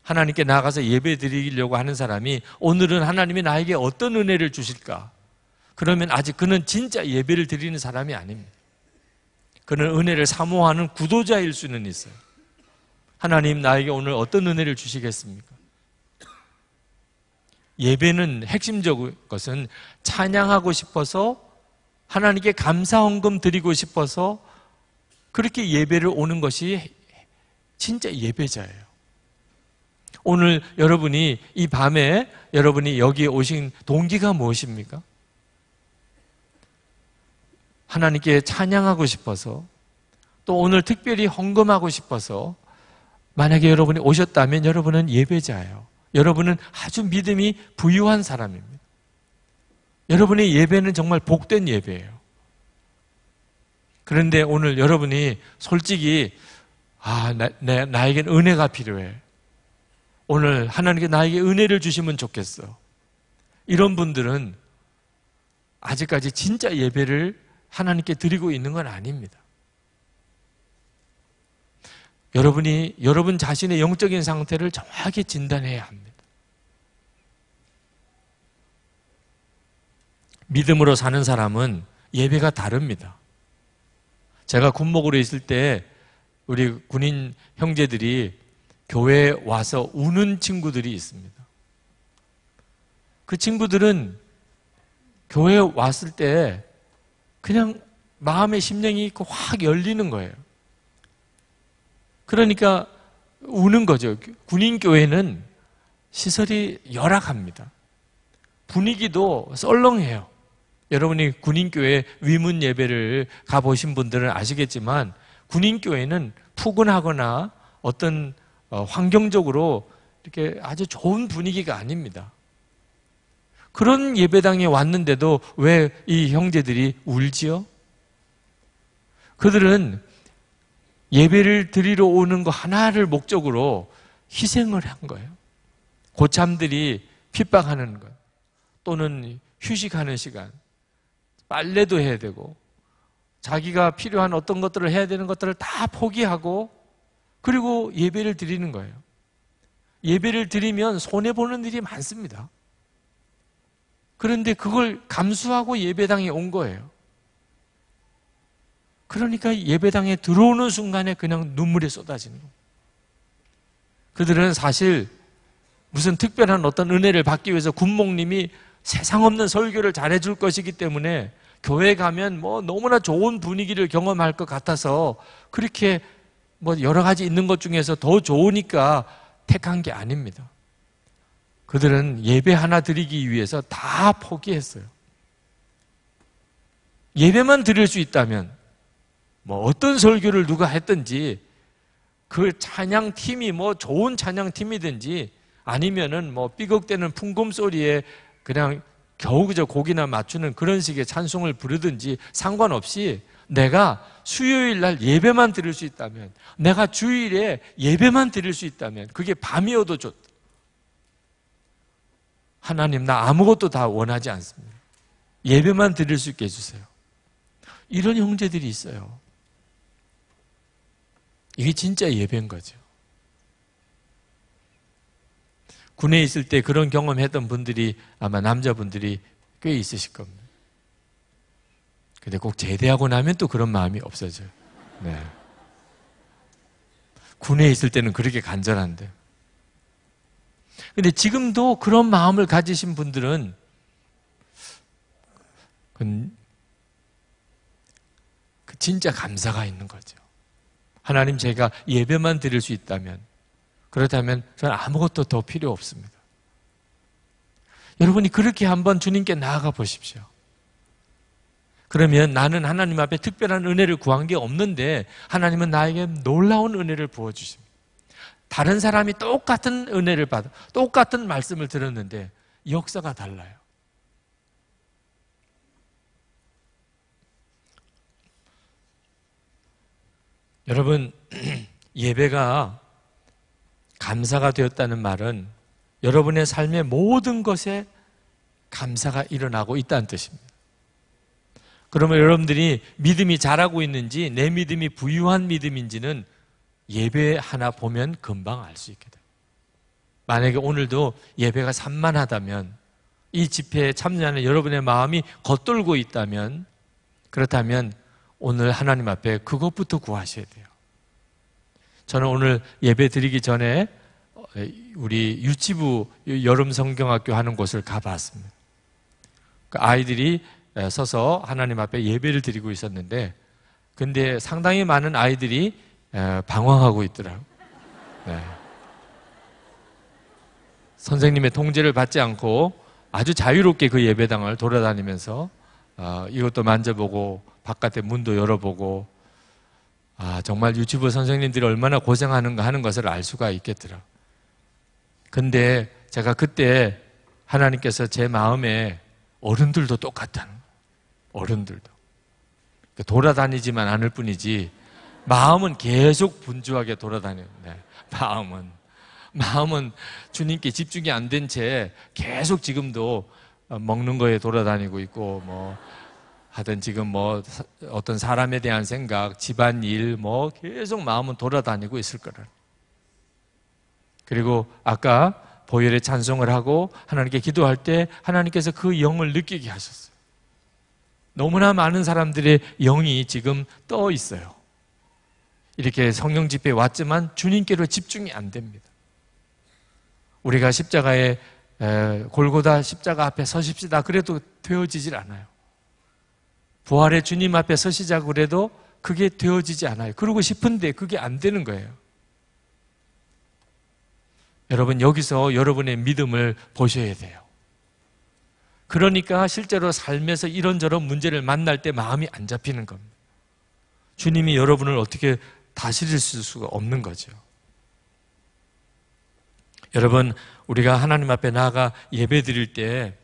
하나님께 나가서 예배 드리려고 하는 사람이 오늘은 하나님이 나에게 어떤 은혜를 주실까? 그러면 아직 그는 진짜 예배를 드리는 사람이 아닙니다. 그는 은혜를 사모하는 구도자일 수는 있어요. 하나님 나에게 오늘 어떤 은혜를 주시겠습니까? 예배는 핵심적인 것은 찬양하고 싶어서 하나님께 감사 헌금 드리고 싶어서 그렇게 예배를 오는 것이 진짜 예배자예요. 오늘 여러분이 이 밤에 여러분이 여기 오신 동기가 무엇입니까? 하나님께 찬양하고 싶어서 또 오늘 특별히 헌금하고 싶어서 만약에 여러분이 오셨다면 여러분은 예배자예요. 여러분은 아주 믿음이 부유한 사람입니다. 여러분의 예배는 정말 복된 예배예요. 그런데 오늘 여러분이 솔직히 아, 나, 나, 나에겐 은혜가 필요해. 오늘 하나님께 나에게 은혜를 주시면 좋겠어. 이런 분들은 아직까지 진짜 예배를 하나님께 드리고 있는 건 아닙니다. 여러분이 여러분 자신의 영적인 상태를 정확히 진단해야 합니다. 믿음으로 사는 사람은 예배가 다릅니다. 제가 군목으로 있을 때 우리 군인 형제들이 교회에 와서 우는 친구들이 있습니다. 그 친구들은 교회에 왔을 때 그냥 마음의 심령이 확 열리는 거예요. 그러니까 우는 거죠. 군인교회는 시설이 열악합니다. 분위기도 썰렁해요. 여러분이 군인교회 위문 예배를 가보신 분들은 아시겠지만 군인교회는 푸근하거나 어떤 어, 환경적으로 이렇게 아주 좋은 분위기가 아닙니다. 그런 예배당에 왔는데도 왜 이 형제들이 울지요? 그들은 예배를 드리러 오는 거 하나를 목적으로 희생을 한 거예요. 고참들이 핍박하는 것 또는 휴식하는 시간, 빨래도 해야 되고 자기가 필요한 어떤 것들을 해야 되는 것들을 다 포기하고 그리고 예배를 드리는 거예요. 예배를 드리면 손해 보는 일이 많습니다. 그런데 그걸 감수하고 예배당에 온 거예요. 그러니까 예배당에 들어오는 순간에 그냥 눈물이 쏟아지는 거예요. 그들은 사실 무슨 특별한 어떤 은혜를 받기 위해서 군목님이 세상 없는 설교를 잘해줄 것이기 때문에 교회 가면 뭐 너무나 좋은 분위기를 경험할 것 같아서 그렇게 뭐 여러 가지 있는 것 중에서 더 좋으니까 택한 게 아닙니다. 그들은 예배 하나 드리기 위해서 다 포기했어요. 예배만 드릴 수 있다면 뭐 어떤 설교를 누가 했든지 그 찬양팀이 뭐 좋은 찬양팀이든지 아니면은 뭐 삐걱대는 풍금 소리에 그냥 겨우 그저 곡이나 맞추는 그런 식의 찬송을 부르든지 상관없이 내가 수요일 날 예배만 드릴 수 있다면 내가 주일에 예배만 드릴 수 있다면 그게 밤이어도 좋다. 하나님 나 아무것도 다 원하지 않습니다. 예배만 드릴 수 있게 해주세요. 이런 형제들이 있어요. 이게 진짜 예배인 거죠. 군에 있을 때 그런 경험했던 분들이 아마 남자분들이 꽤 있으실 겁니다. 근데 꼭 제대하고 나면 또 그런 마음이 없어져요. 네. 군에 있을 때는 그렇게 간절한데. 근데 지금도 그런 마음을 가지신 분들은 그 진짜 감사가 있는 거죠. 하나님 제가 예배만 드릴 수 있다면 그렇다면 저는 아무것도 더 필요 없습니다. 여러분이 그렇게 한번 주님께 나아가 보십시오. 그러면 나는 하나님 앞에 특별한 은혜를 구한 게 없는데 하나님은 나에게 놀라운 은혜를 부어주십니다. 다른 사람이 똑같은 은혜를 받아, 똑같은 말씀을 들었는데 역사가 달라요. 여러분, 예배가 감사가 되었다는 말은 여러분의 삶의 모든 것에 감사가 일어나고 있다는 뜻입니다. 그러면 여러분들이 믿음이 자라고 있는지 내 믿음이 부유한 믿음인지는 예배 하나 보면 금방 알 수 있게 돼요. 만약에 오늘도 예배가 산만하다면 이 집회에 참여하는 여러분의 마음이 겉돌고 있다면 그렇다면 오늘 하나님 앞에 그것부터 구하셔야 돼요. 저는 오늘 예배 드리기 전에 어, 우리 유치부 여름 성경학교 하는 곳을 가봤습니다. 그 아이들이 서서 하나님 앞에 예배를 드리고 있었는데, 근데 상당히 많은 아이들이 방황하고 있더라고요. 네. 선생님의 통제를 받지 않고 아주 자유롭게 그 예배당을 돌아다니면서 어, 이것도 만져보고 바깥에 문도 열어보고 아 정말 유튜브 선생님들이 얼마나 고생하는가 하는 것을 알 수가 있겠더라. 근데 제가 그때 하나님께서 제 마음에 어른들도 똑같다는 어른들도 그러니까 돌아다니지만 않을 뿐이지 마음은 계속 분주하게 돌아다녀요. 네, 마음은 마음은 주님께 집중이 안 된 채 계속 지금도 먹는 거에 돌아다니고 있고 뭐 하여 지금 뭐 어떤 사람에 대한 생각, 집안일 뭐 계속 마음은 돌아다니고 있을 거라. 그리고 아까 보혈의 찬송을 하고 하나님께 기도할 때 하나님께서 그 영을 느끼게 하셨어요. 너무나 많은 사람들의 영이 지금 떠 있어요. 이렇게 성령 집회에 왔지만 주님께로 집중이 안 됩니다. 우리가 십자가에 골고다 십자가 앞에 서십시다 그래도 되어지질 않아요. 부활의 주님 앞에 서시자고 그래도 그게 되어지지 않아요. 그러고 싶은데 그게 안 되는 거예요. 여러분, 여기서 여러분의 믿음을 보셔야 돼요. 그러니까 실제로 살면서 이런저런 문제를 만날 때 마음이 안 잡히는 겁니다. 주님이 여러분을 어떻게 다스릴 수가 없는 거죠. 여러분, 우리가 하나님 앞에 나아가 예배 드릴 때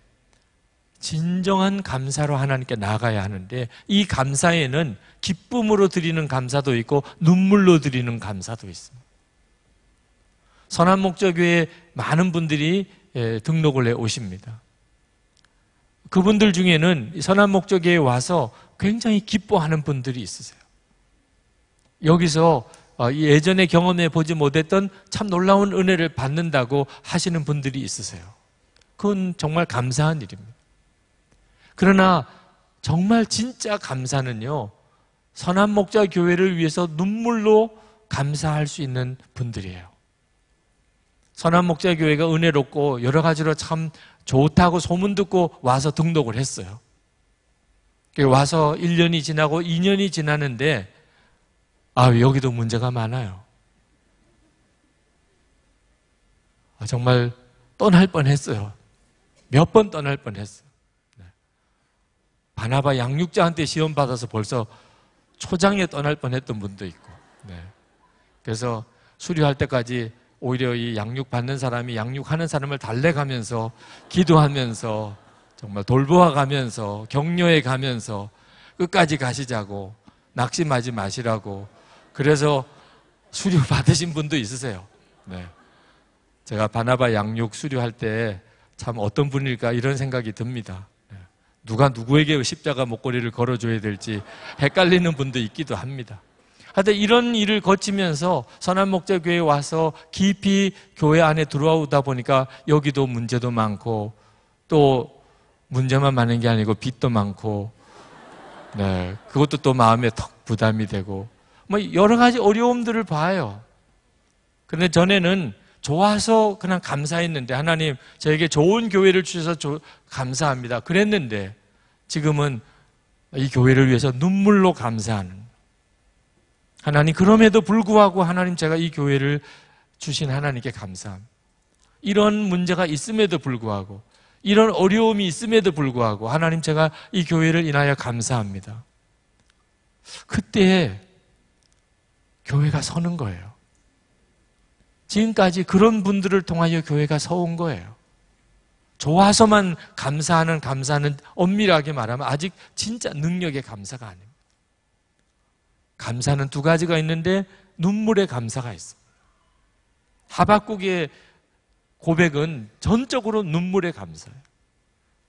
진정한 감사로 하나님께 나가야 하는데 이 감사에는 기쁨으로 드리는 감사도 있고 눈물로 드리는 감사도 있습니다. 선한 목적 외에 많은 분들이 예, 등록을 해 오십니다. 그분들 중에는 선한 목적에 와서 굉장히 기뻐하는 분들이 있으세요. 여기서 어, 예전에 경험해 보지 못했던 참 놀라운 은혜를 받는다고 하시는 분들이 있으세요. 그건 정말 감사한 일입니다. 그러나 정말 진짜 감사는요, 선한 목자 교회를 위해서 눈물로 감사할 수 있는 분들이에요. 선한 목자 교회가 은혜롭고 여러 가지로 참 좋다고 소문 듣고 와서 등록을 했어요. 와서 1년이 지나고 2년이 지나는데, 아, 여기도 문제가 많아요. 아, 정말 떠날 뻔 했어요. 몇 번 떠날 뻔 했어요. 바나바 양육자한테 시험 받아서 벌써 초장에 떠날 뻔했던 분도 있고. 네. 그래서 수료할 때까지 오히려 이 양육 받는 사람이 양육하는 사람을 달래가면서 기도하면서 정말 돌보아 가면서 격려해 가면서 끝까지 가시자고 낙심하지 마시라고 그래서 수료 받으신 분도 있으세요. 네. 제가 바나바 양육 수료할 때 참 어떤 분일까 이런 생각이 듭니다. 누가 누구에게 십자가 목걸이를 걸어줘야 될지 헷갈리는 분도 있기도 합니다. 하여튼 이런 일을 거치면서 선한 목자 교회에 와서 깊이 교회 안에 들어오다 보니까 여기도 문제도 많고 또 문제만 많은 게 아니고 빚도 많고 네 그것도 또 마음에 턱 부담이 되고 뭐 여러 가지 어려움들을 봐요. 근데 전에는 좋아서 그냥 감사했는데 하나님 저에게 좋은 교회를 주셔서 감사합니다. 그랬는데 지금은 이 교회를 위해서 눈물로 감사하는 하나님 그럼에도 불구하고 하나님 제가 이 교회를 주신 하나님께 감사함. 이런 문제가 있음에도 불구하고 이런 어려움이 있음에도 불구하고 하나님 제가 이 교회를 인하여 감사합니다. 그때 교회가 서는 거예요. 지금까지 그런 분들을 통하여 교회가 서온 거예요. 좋아서만 감사하는 감사는 엄밀하게 말하면 아직 진짜 능력의 감사가 아닙니다. 감사는 두 가지가 있는데 눈물의 감사가 있어. 하박국의 고백은 전적으로 눈물의 감사예요.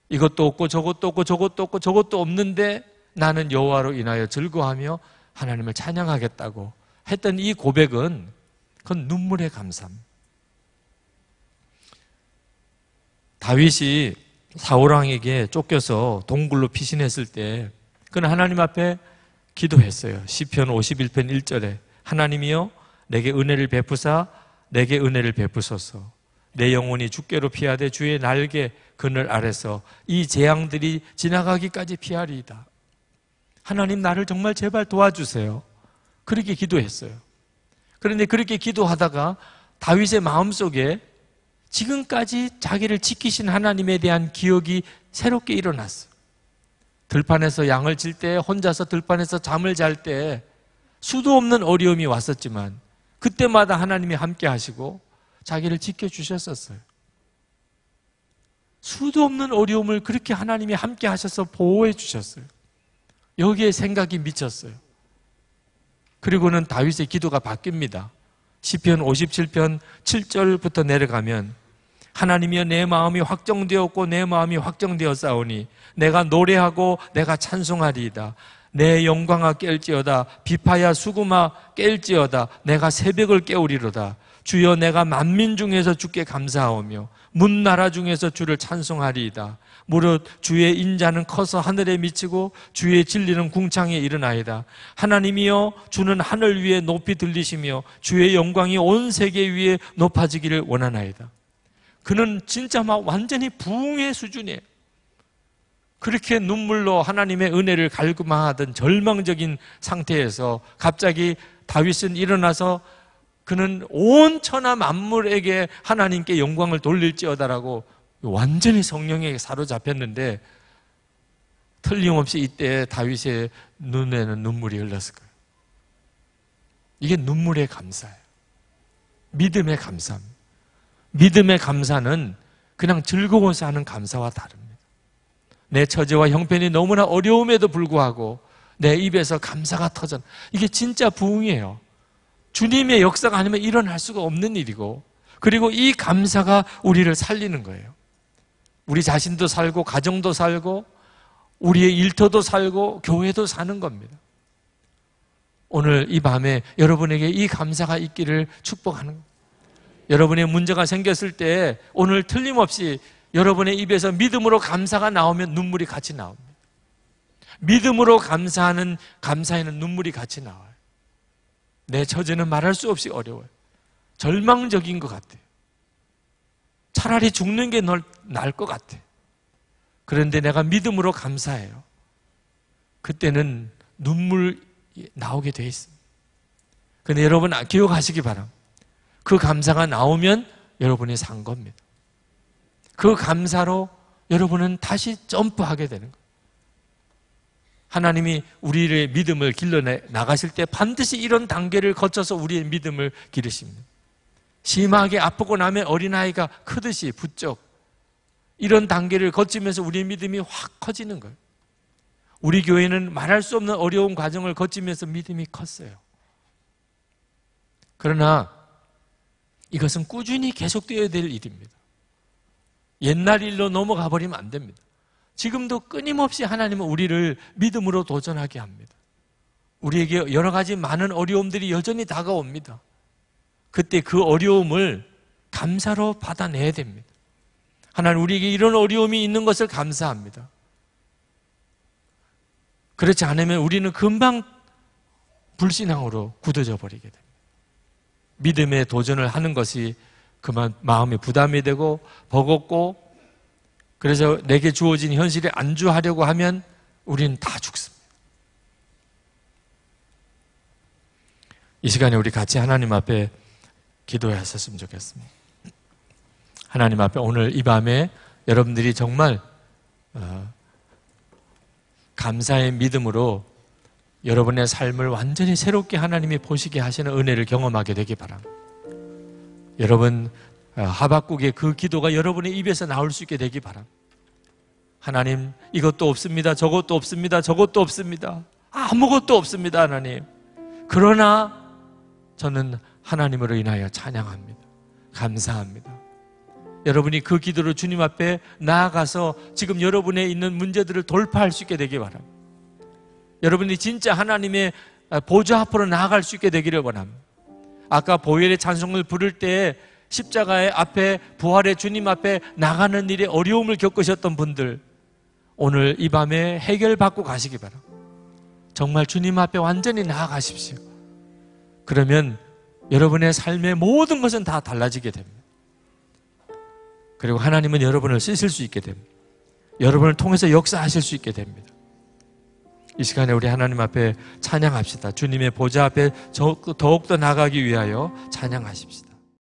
이것도 없고 저것도 없고 저것도 없고 저것도 없는데 나는 여호와로 인하여 즐거하며 하나님을 찬양하겠다고 했던 이 고백은 그건 눈물의 감사함. 다윗이 사울왕에게 쫓겨서 동굴로 피신했을 때 그는 하나님 앞에 기도했어요. 시편 51편 1절에 하나님이여 내게 은혜를 베푸사 내게 은혜를 베푸소서. 내 영혼이 주께로 피하되 주의 날개 그늘 아래서 이 재앙들이 지나가기까지 피하리이다. 하나님 나를 정말 제발 도와주세요. 그렇게 기도했어요. 그런데 그렇게 기도하다가 다윗의 마음속에 지금까지 자기를 지키신 하나님에 대한 기억이 새롭게 일어났어. 들판에서 양을 질 때, 혼자서 들판에서 잠을 잘 때, 수도 없는 어려움이 왔었지만, 그때마다 하나님이 함께 하시고, 자기를 지켜주셨었어요. 수도 없는 어려움을 그렇게 하나님이 함께 하셔서 보호해 주셨어요. 여기에 생각이 미쳤어요. 그리고는 다윗의 기도가 바뀝니다. 시편 57편 7절부터 내려가면 하나님이여 내 마음이 확정되었고 내 마음이 확정되었사오니 내가 노래하고 내가 찬송하리이다. 내 영광아 깰지어다 비파야 수구마 깰지어다 내가 새벽을 깨우리로다. 주여 내가 만민 중에서 주께 감사하오며 문 나라 중에서 주를 찬송하리이다. 무릇 주의 인자는 커서 하늘에 미치고 주의 진리는 궁창에 이르나이다. 하나님이여 주는 하늘 위에 높이 들리시며 주의 영광이 온 세계 위에 높아지기를 원하나이다. 그는 진짜 막 완전히 부흥의 수준에 그렇게 눈물로 하나님의 은혜를 갈구마하던 절망적인 상태에서 갑자기 다윗은 일어나서 그는 온 천하 만물에게 하나님께 영광을 돌릴지어다라고 완전히 성령에게 사로잡혔는데 틀림없이 이때 다윗의 눈에는 눈물이 흘렀을 거예요. 이게 눈물의 감사예요. 믿음의 감사 믿음의 감사는 그냥 즐거워서 하는 감사와 다릅니다. 내 처지와 형편이 너무나 어려움에도 불구하고 내 입에서 감사가 터져 이게 진짜 부흥이에요. 주님의 역사가 아니면 일어날 수가 없는 일이고 그리고 이 감사가 우리를 살리는 거예요. 우리 자신도 살고 가정도 살고 우리의 일터도 살고 교회도 사는 겁니다. 오늘 이 밤에 여러분에게 이 감사가 있기를 축복하는 여러분의 문제가 생겼을 때 오늘 틀림없이 여러분의 입에서 믿음으로 감사가 나오면 눈물이 같이 나옵니다. 믿음으로 감사하는 감사에는 눈물이 같이 나와요. 내 처지는 말할 수 없이 어려워요. 절망적인 것 같아요. 차라리 죽는 게 널, 나을 것 같아. 그런데 내가 믿음으로 감사해요. 그때는 눈물 나오게 돼 있습니다. 근데 여러분 아, 기억하시기 바람. 그 감사가 나오면 여러분이 산 겁니다. 그 감사로 여러분은 다시 점프하게 되는 거예요. 하나님이 우리의 믿음을 길러 나가실 때 반드시 이런 단계를 거쳐서 우리의 믿음을 기르십니다. 심하게 아프고 나면 어린아이가 크듯이 부쩍 이런 단계를 거치면서 우리의 믿음이 확 커지는 거예요. 우리 교회는 말할 수 없는 어려운 과정을 거치면서 믿음이 컸어요. 그러나 이것은 꾸준히 계속되어야 될 일입니다. 옛날 일로 넘어가 버리면 안 됩니다. 지금도 끊임없이 하나님은 우리를 믿음으로 도전하게 합니다. 우리에게 여러 가지 많은 어려움들이 여전히 다가옵니다. 그때 그 어려움을 감사로 받아내야 됩니다. 하나님 우리에게 이런 어려움이 있는 것을 감사합니다. 그렇지 않으면 우리는 금방 불신앙으로 굳어져 버리게 됩니다. 믿음의 도전을 하는 것이 그만 마음에 부담이 되고 버겁고 그래서 내게 주어진 현실에 안주하려고 하면 우리는 다 죽습니다. 이 시간에 우리 같이 하나님 앞에 기도하셨으면 좋겠습니다. 하나님 앞에 오늘 이 밤에 여러분들이 정말 어, 감사의 믿음으로 여러분의 삶을 완전히 새롭게 하나님이 보시게 하시는 은혜를 경험하게 되기 바랍니다. 여러분 어, 하박국의 그 기도가 여러분의 입에서 나올 수 있게 되기 바랍니다. 하나님 이것도 없습니다. 저것도 없습니다. 저것도 없습니다. 아무것도 없습니다. 하나님. 그러나 저는 하나님으로 인하여 찬양합니다. 감사합니다. 여러분이 그 기도로 주님 앞에 나아가서 지금 여러분의 있는 문제들을 돌파할 수 있게 되기 바랍니다. 여러분이 진짜 하나님의 보좌 앞으로 나아갈 수 있게 되기를 원합니다. 아까 보혈의 찬송을 부를 때 십자가의 앞에 부활의 주님 앞에 나가는 일에 어려움을 겪으셨던 분들 오늘 이 밤에 해결받고 가시기 바랍니다. 정말 주님 앞에 완전히 나아가십시오. 그러면 여러분의 삶의 모든 것은 다 달라지게 됩니다. 그리고 하나님은 여러분을 쓰실 수 있게 됩니다. 여러분을 통해서 역사하실 수 있게 됩니다. 이 시간에 우리 하나님 앞에 찬양합시다. 주님의 보좌 앞에 더욱더 나가기 위하여 찬양하십시다.